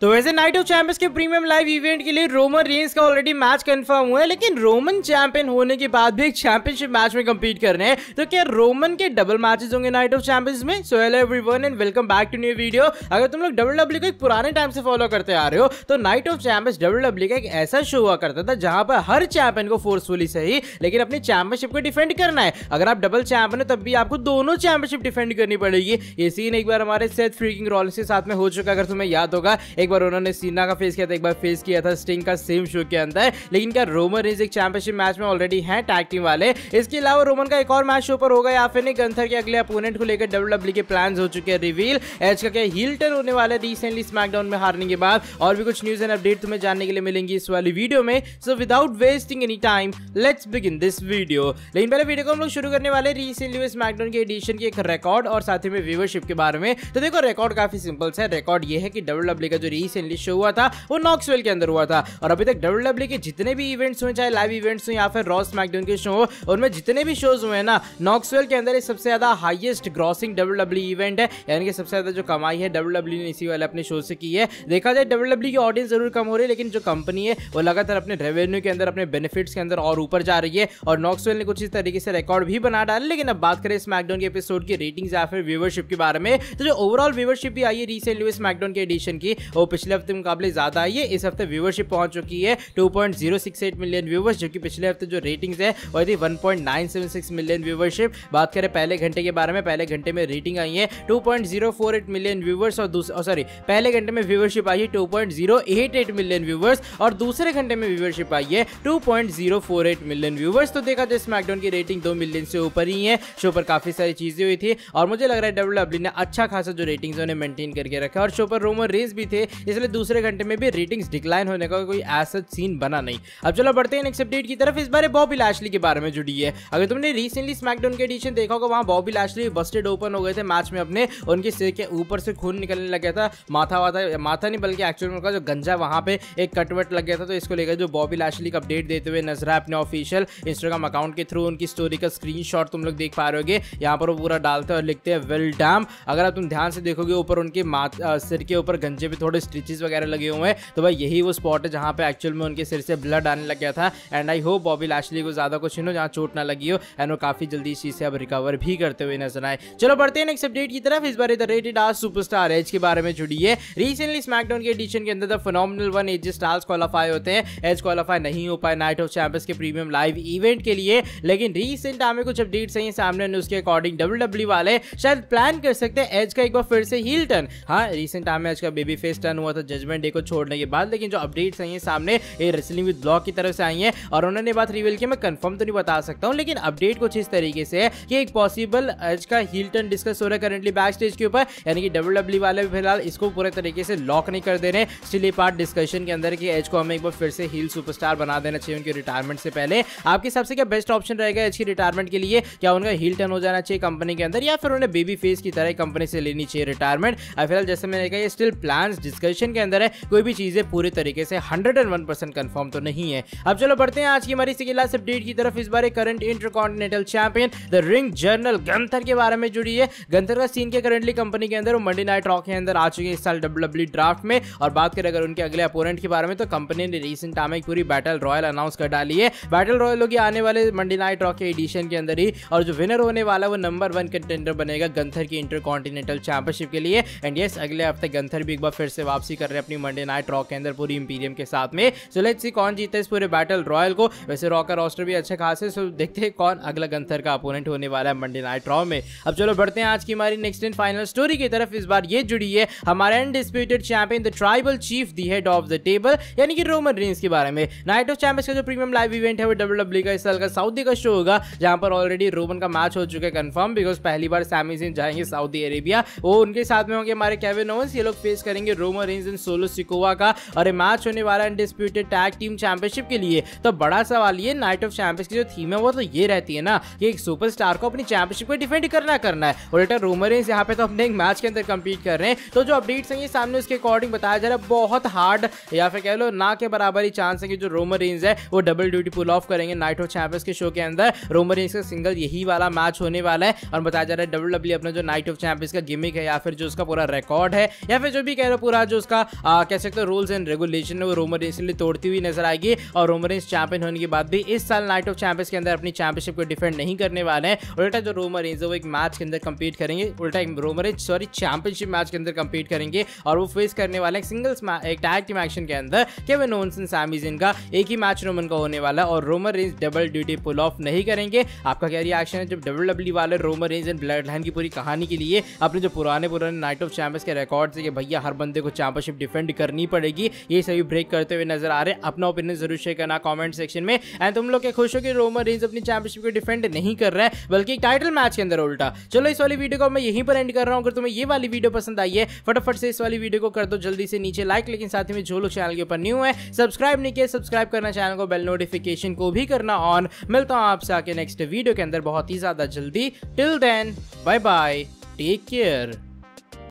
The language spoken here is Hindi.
तो वैसे नाइट ऑफ चैंपियंस के प्रीमियम लाइव इवेंट के लिए रोमन रेंस का ऑलरेडी मैच कंफर्म हुआ है लेकिन रोमन चैंपियन होने के बाद भी एक चैंपियनशिप मैच में कम्पीट कर रहे हैं तो क्या रोमन के डबल मैचेस होंगे नाइट ऑफ चैंपियंस में so hello everyone and welcome back to new video अगर तुम लोग डब्ल्यू डब्ल्यू को एक पुराने टाइम से फॉलो करते आ रहे हो तो Night of Champions W W का एक ऐसा शो हुआ करता था जहां पर हर चैंपियन को फोर्सफुली सही लेकिन अपनी चैंपियनशिप को डिफेंड करना है अगर आप डबल चैंपियन हो तब भी आपको दोनों चैंपियनशिप डिफेंड करनी पड़ेगी ये सीन एक बार हमारे सेथ फ्रीकिंग रॉलिस के साथ में हो चुका अगर तुम्हें याद होगा एक बार उन्होंने सीना का फेस तो किया था एक बार फेस किया था स्टिंग का सेम शो के अंदर लेकिन क्या रोमन रेज एक चैंपियनशिप मैच में ऑलरेडी है टैग टीम वाले इसके अलावा रोमन का एक और मैच शो पर होगा या फिर नहीं गंथर के अगले अपोनेंट को लेकर डब्ल्यू e के प्लान हो चुके हैं रिवील एज का क्या हील टर्न होने वाले रिसेंटली स्मैकडाउन में हारने के बाद और भी कुछ न्यूज एंड अपडेट तुम्हें जानने के लिए मिलेंगी इस वाली वीडियो में so without wasting any time let's begin this video लेकिन पहले वीडियो को हम लोग शुरू करने वाले रिसेंटली स्मैकडाउन के एडिशन के एक रिकॉर्ड और साथ ही में व्यूवरशिप के बारे में तो देखो रिकॉर्ड काफी सिंपल है रिकॉर्ड ये है कि डब्ल्यू e का जो रिसेंटली शो हुआ था वो नॉक्सवेल के अंदर हुआ था और अभी तक डब्ल्यू डब्ल्यू e के जितने भी इवेंट्स हुए चाहे लाइव इवेंट्स हुए या फिर रॉस मैकडोन के शो हो उनमें जितने भी शोज हुए ना नॉक्सवेल के अंदर सबसे ज़्यादा highest grossing W W event है यानी कि सबसे ज़्यादा जो कमाई है डब्ल्यू डब्ल्यू e ने इसी वाले अपने शो से की है देखा जाए डब्ल्यू डब्ल्यू e की ऑडियंस जरूर कम हो रही है लेकिन जो कंपनी है वो लगातार अपने रेवेन्यू के अंदर अपने बेनिफिट्स के अंदर और ऊपर जा रही है और नॉक्सवेल ने कुछ इस तरीके से रिकॉर्ड भी बना डाला लेकिन अब बात करें स्मैकडाउन के एपिसोड की रेटिंग्स या फिर व्यूवरशिप के बारे में तो जो ओवरऑल व्यूवरशिप भी आई है रिसेंटली स्मैकडाउन के एडिशन की वो पिछले हफ्ते मुकाबले ज़्यादा आई है इस हफ्ते व्यूवरशिप पहुंच चुकी है 2.068 मिलियन व्यूवर्स कि पिछले हफ्ते जो रेटिंग्स है वही थी 1.976 मिलियन व्यूवरशिप बात करें पहले घंटे के बारे में पहले घंटे में रेटिंग आई है 2.048 मिलियन व्यूवर्स और सॉरी पहले घंटे में व्यूवरशिप आई है एट मिलियन व्यूवर्स और दूसरे घंटे में व्यूवरशिप आई है एट मिलियन व्यूवर्स तो देखा जाए तो स्मैकडाउन की रेटिंग दो मिलियन से ऊपर ही है शो पर काफ़ी सारी चीज़ें हुई थी और मुझे लग रहा है डब्ल्यू e ने अच्छा खासा जो रेटिंग्स उन्हें मेंटेन करके रखा और शो पर रोमर रेस भी थे इसलिए दूसरे घंटे में भी रेटिंग्स डिक्लाइन होने का कोई ऐसा सीन बना नहीं अब चलो बढ़ते हैं नेक्स्ट अपडेट की तरफ इस बार बॉबी लाशली के बारे में जुड़ी है अगर तुमने रिसेंटली स्मैकडाउन के एडिशन देखा होगा वहाँ बॉबी लाशली बस्टेड ओपन हो गए थे मैच में अपने उनके सिर के ऊपर से खून निकलने लग था माथा वाथा माथा नहीं बल्कि एक्चुअल में उनका जो गंजा वहाँ पे एक कटवट लग गया था तो इसको लेकर जो बॉबी लाशली का अपडेट देते हुए नजरा अपने ऑफिशियल इंस्टाग्राम अकाउंट के थ्रू उनकी स्टोरी का स्क्रीन तुम लोग देख पा रहे होगे यहाँ पर वो पूरा डालते हैं और लिखते हैं वेल डैम अगर आप तुम ध्यान से देखोगे ऊपर उनके सिर के ऊपर गंजे पे थोड़े स्टिचेस वगैरह लगे हुए हैं तो भाई यही वो स्पॉट है जहाँ पे एक्चुअल में उनके सिर से ब्लड आने लग गया था and I hope Bobby Lashley को ज़्यादा कुछ नो जहाँ चोट ना लगी हो एंड वो काफ़ी जल्दी इस चीज़ से अब रिकवर भी करते हुए नजर आए चलो बढ़ते हैं नेक्स्ट अपडेट की तरफ इस बार इधर रेटेड आज सुपर स्टार एज के बारे में जुड़ी है रिसेंटली स्मैकडाउन के एडिशन के अंदर the one edge stars qualify होते हैं एज क्वालिफाई नहीं हो पाए नाइट ऑफ चैंपियंस के प्रीमियम लाइव इवेंट के लिए लेकिन रिसेंट टाइम में कुछ अपडेट्स हैं सामने उसके अकॉर्डिंग डब्ल्यू e वाले शायद प्लान कर सकते हैं एज का एक बार फिर से हील टर्न हाँ रिसेंट टाइम में एज का बेबी फेस रिटर्न हुआ था जजमेंट डे को छोड़ने के बाद लेकिन जो अपडेट्स आई हैं सामने ये रेसलिंग विद ब्लॉक की तरफ से आई हैं और उन्होंने बात रिवील की मैं कंफर्म तो नहीं बता सकता हूँ लेकिन अपडेट कुछ इस तरीके से है कि एक पॉसिबल एज का हील डिस्कस हो रहा है करेंटली बैक स्टेज के ऊपर यानी कि डब्ल्यू डब्ल्यू e वाले भी फिलहाल इसको पूरे तरीके से लॉक नहीं कर दे रहे स्टिल ये पार्ट डिस्कशन के अंदर कि एज को हमें एक बार फिर से हील सुपरस्टार बना देना चाहिए उनके रिटायरमेंट से पहले आपके हिसाब से क्या बेस्ट ऑप्शन रहेगा एज की रिटायरमेंट के लिए क्या उनका हील टर्न हो जाना चाहिए कंपनी के अंदर या फिर उन्हें बेबी फेस की तरह कंपनी से लेनी चाहिए रिटायरमेंट फिलहाल जैसे मैंने कहा ये स्टिल प्लान्स डिस्कशन के अंदर है कोई भी चीज़ें पूरे तरीके से hundred and one percent confirm तो नहीं है अब चलो बढ़ते हैं आज की हमारी सिकी लास्ट अपडेट की तरफ इस बार current intercontinental champion the ring general Gunther के बारे में जुड़ी है गंथर का सीन के करंटली कंपनी के अंदर वो मंडी नाइट रॉक के अंदर आ चुके हैं इस साल डब्ल्यू ड्राफ्ट e में और बात करें अगर उनके अगले अपोनेंट के बारे में तो कंपनी ने रिसेंट टाइम एक पूरी बैटल रॉयल अनाउंस कर डाली है बैटल रॉयल होगी आने वाले मंडी नाइट रॉक के एडिशन के अंदर ही और जो विनर होने वाला वो नंबर वन कंटेंडर बनेगा गंथर की इंटरकॉन्टिनेंटल चैंपियनशिप के लिए एंड यस अगले हफ्ते गंथर भी एक बार फिर से वापसी कर रहे हैं अपनी मंडे नाइट रॉक के अंदर पूरी इंपीरियम के साथ में सो लेट्स सी कौन जीते इस पूरे बैटल रॉयल को वैसे रॉकर का भी अच्छे खास है सो देखते हैं कौन अगला गंथर का अपोनेंट होने वाला है मंडे नाइट रॉ में अब चलो बढ़ते हैं आज की हमारी नेक्स्ट एंड फाइनल स्टोरी की तरफ इस बार ये जुड़ी है हमारे undisputed champion the tribal chief the head of the table यानी कि रोमन रिंग्स के बारे में नाइट ऑफ चैंपियंस का जो प्रीमियम लाइव इवेंट है वो डब्ल्यू डब्ल्यू e का इस साल का सऊदी का शो होगा जहां पर ऑलरेडी रोमन का मैच हो चुका है कंफर्म बिकॉज पहली बार सैमीजिन जाएंगे सऊदी अरेबिया वो उनके साथ में होंगे हमारे कैविन ओवंस ये लोग फेस करेंगे रोमन दोमो रिंग्स एंड सोलो सिकोवा का और ये मैच होने वाला है डिस्प्यूटेड टैग टीम चैंपियनशिप के लिए तो बड़ा सवाल ये नाइट ऑफ चैंपियंस की जो थीम है वो तो ये रहती है ना कि एक सुपरस्टार को अपनी चैंपियनशिप को डिफेंड करना करना है और बेटा रोमर रिंग्स यहाँ पे तो अपने एक मैच के अंदर कम्पीट कर रहे हैं तो जो अपडेट्स हैं ये सामने उसके अकॉर्डिंग बताया जा रहा है बहुत हार्ड या फिर कह लो ना के बराबर ही चांस है कि जो रोमर रिंग्स है वो डबल ड्यूटी पुल ऑफ करेंगे नाइट ऑफ चैंपियंस के शो के अंदर रोमर रिंग्स का सिंगल यही वाला मैच होने वाला है और बताया जा रहा है डब्ल्यू e अपना जो नाइट ऑफ चैंपियंस का गिमिक है या फिर जो उसका पूरा रिकॉर्ड है या फिर जो भी कह रहे पूरा जो उसका आ, कह सकते हो रूल्स एंड रेगुलेशन है वो रोमन रेंस लिए तोड़ती हुई नजर आएगी और रोमन रेंस चैंपियन होने के बाद भी इस साल नाइट ऑफ चैंपियंस के अंदर अपनी चैंपियनशिप को डिफेंड नहीं करने वाले हैं उल्टा जो रोमन रेंस है वो एक मैच के अंदर कंपीट करेंगे उल्टा एक Roman Reigns sorry championship match के अंदर कंपीट करेंगे और वो फेस करने वाले सिंगल्स एक टैग टीम एक्शन के अंदर केवन केविन ओनसन सैमीजिन का एक ही मैच रोमन का होने वाला और Roman Reigns double duty pull off नहीं करेंगे आपका क्या रिएक्शन है जब डब्ल्यू डब्ल्यू e वाले Roman Reigns and bloodline की पूरी कहानी के लिए अपने जो पुराने पुराने नाइट ऑफ चैंपियंस के रिकॉर्ड से भैया हर बंदे को चैंपियनशिप डिफेंड करनी पड़ेगी ये सभी ब्रेक करते हुए नजर आ रहे हैं अपना ओपिनियन जरूर शेयर करना कॉमेंट सेक्शन में एंड तुम लोग के खुश हो कि रोमन रेंज अपनी चैंपियनशिप को डिफेंड नहीं कर रहे हैं बल्कि टाइटल मैच के अंदर उल्टा चलो इस वाली वीडियो को मैं यहीं पर एंड कर रहा हूँ अगर तुम्हें ये वाली वीडियो पसंद आई है फटाफट से इस वाली वीडियो को कर दो जल्दी से नीचे लाइक लेकिन साथ में जो लोग चैनल के ऊपर न्यू है सब्सक्राइब नहीं किया सब्सक्राइब करना चैनल को बेल नोटिफिकेशन को भी करना ऑन मिलता हूँ आपसे आके नेक्स्ट वीडियो के अंदर बहुत ही ज्यादा जल्दी till then bye bye take care